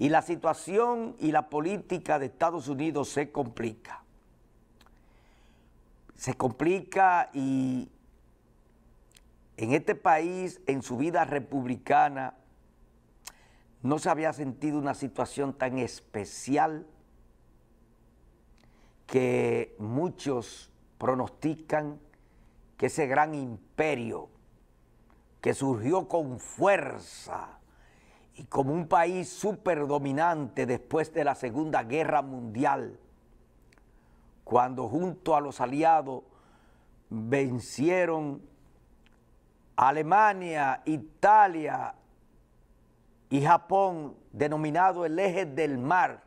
y la situación y la política de Estados Unidos se complica. Se complica y en este país, en su vida republicana, no se había sentido una situación tan especial que muchos pronostican que ese gran imperio que surgió con fuerza y como un país dominante después de la Segunda Guerra Mundial, cuando junto a los aliados vencieron Alemania, Italia y Japón, denominado el eje del mar,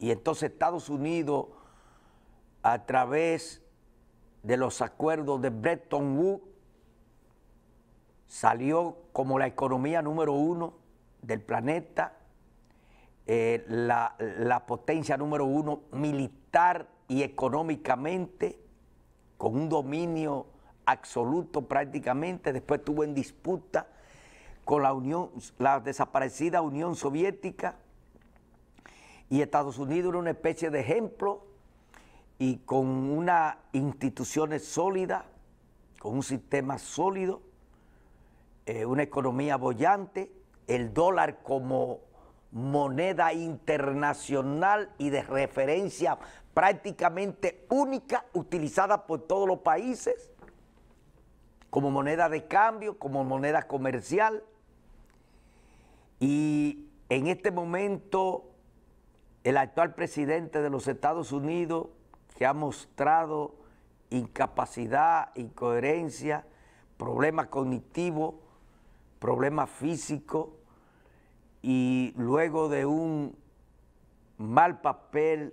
y entonces Estados Unidos a través de los acuerdos de Bretton Woods salió como la economía número uno del planeta, eh, la, potencia número uno militar y económicamente, con un dominio absoluto prácticamente, después tuvo en disputa con la, Unión, la desaparecida Unión Soviética y Estados Unidos era una especie de ejemplo y con unas instituciones sólidas, con un sistema sólido, eh, una economía bollante, el dólar como moneda internacional y de referencia prácticamente única utilizada por todos los países como moneda de cambio, como moneda comercial. Y en este momento el actual presidente de los Estados Unidos, que ha mostrado incapacidad, incoherencia, problema cognitivo, problema físico, y luego de un mal papel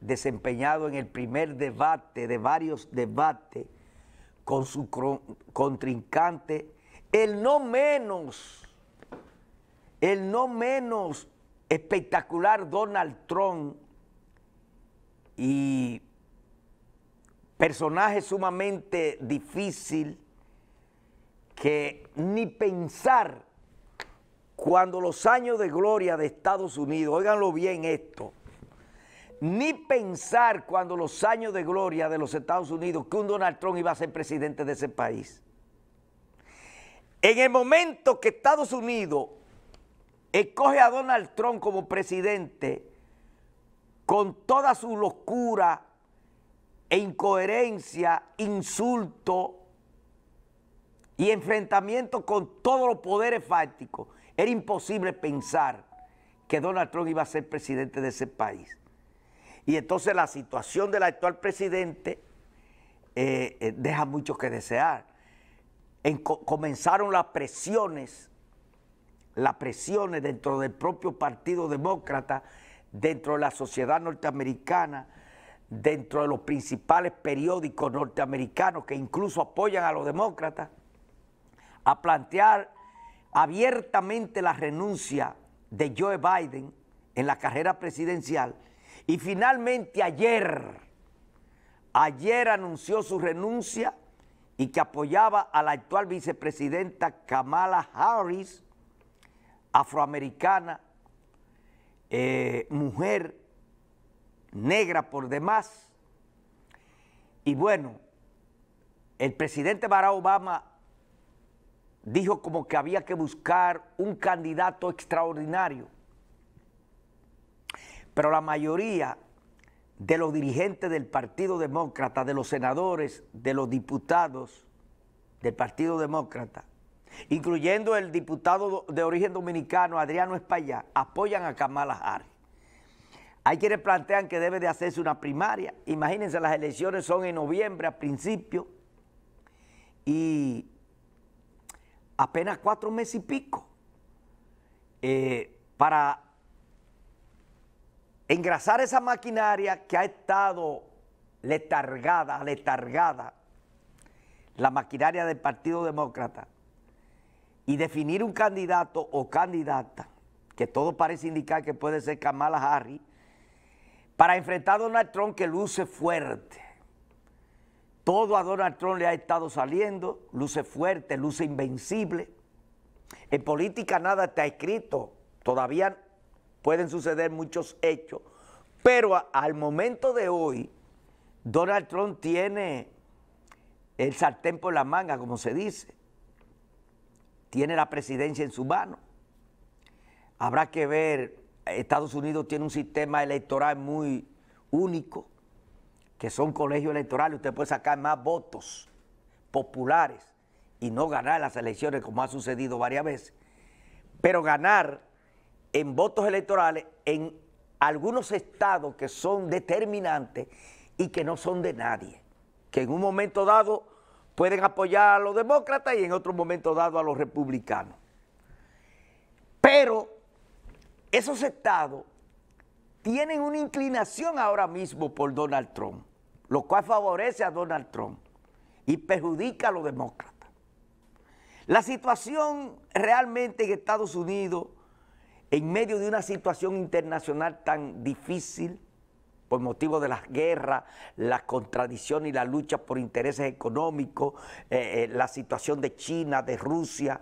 desempeñado en el primer debate de varios debates con su contrincante, el no menos, el no menos espectacular Donald Trump y personaje sumamente difícil que ni pensar cuando los años de gloria de Estados Unidos, óiganlo bien esto, ni pensar cuando los años de gloria de los Estados Unidos que un Donald Trump iba a ser presidente de ese país. En el momento que Estados Unidos escoge a Donald Trump como presidente, con toda su locura e incoherencia, insulto y enfrentamiento con todos los poderes fácticos, era imposible pensar que Donald Trump iba a ser presidente de ese país. Y entonces la situación del actual presidente eh, eh, deja mucho que desear. comenzaron las presiones, las presiones dentro del propio Partido Demócrata, dentro de la sociedad norteamericana, dentro de los principales periódicos norteamericanos que incluso apoyan a los demócratas, a plantear abiertamente la renuncia de Joe Biden en la carrera presidencial y finalmente ayer, ayer anunció su renuncia y que apoyaba a la actual vicepresidenta Kamala Harris, afroamericana, eh, mujer negra por demás. Y bueno, el presidente Barack Obama dijo como que había que buscar un candidato extraordinario. Pero la mayoría de los dirigentes del Partido Demócrata, de los senadores, de los diputados del Partido Demócrata, incluyendo el diputado de origen dominicano Adriano Espaillá, apoyan a Kamala Harris. Hay quienes plantean que debe de hacerse una primaria. Imagínense, las elecciones son en noviembre a principio y apenas cuatro meses y pico, eh, para engrasar esa maquinaria que ha estado letargada, letargada, la maquinaria del Partido Demócrata, y definir un candidato o candidata, que todo parece indicar que puede ser Kamala Harris, para enfrentar a Donald Trump que luce fuerte, todo a Donald Trump le ha estado saliendo, luce fuerte, luce invencible. En política nada está escrito, todavía pueden suceder muchos hechos, pero al momento de hoy, Donald Trump tiene el sartén por la manga, como se dice. Tiene la presidencia en su mano. Habrá que ver, Estados Unidos tiene un sistema electoral muy único, que son colegios electorales, usted puede sacar más votos populares y no ganar las elecciones como ha sucedido varias veces, pero ganar en votos electorales en algunos estados que son determinantes y que no son de nadie, que en un momento dado pueden apoyar a los demócratas y en otro momento dado a los republicanos. Pero esos estados tienen una inclinación ahora mismo por Donald Trump lo cual favorece a Donald Trump y perjudica a los demócratas. La situación realmente en Estados Unidos, en medio de una situación internacional tan difícil, por motivo de las guerras, las contradicciones y la lucha por intereses económicos, eh, eh, la situación de China, de Rusia,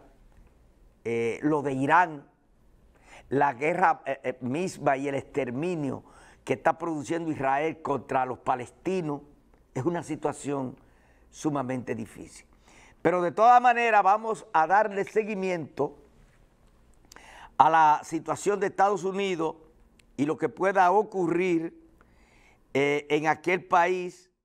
eh, lo de Irán, la guerra misma y el exterminio que está produciendo Israel contra los palestinos es una situación sumamente difícil. Pero de todas maneras vamos a darle seguimiento a la situación de Estados Unidos y lo que pueda ocurrir eh, en aquel país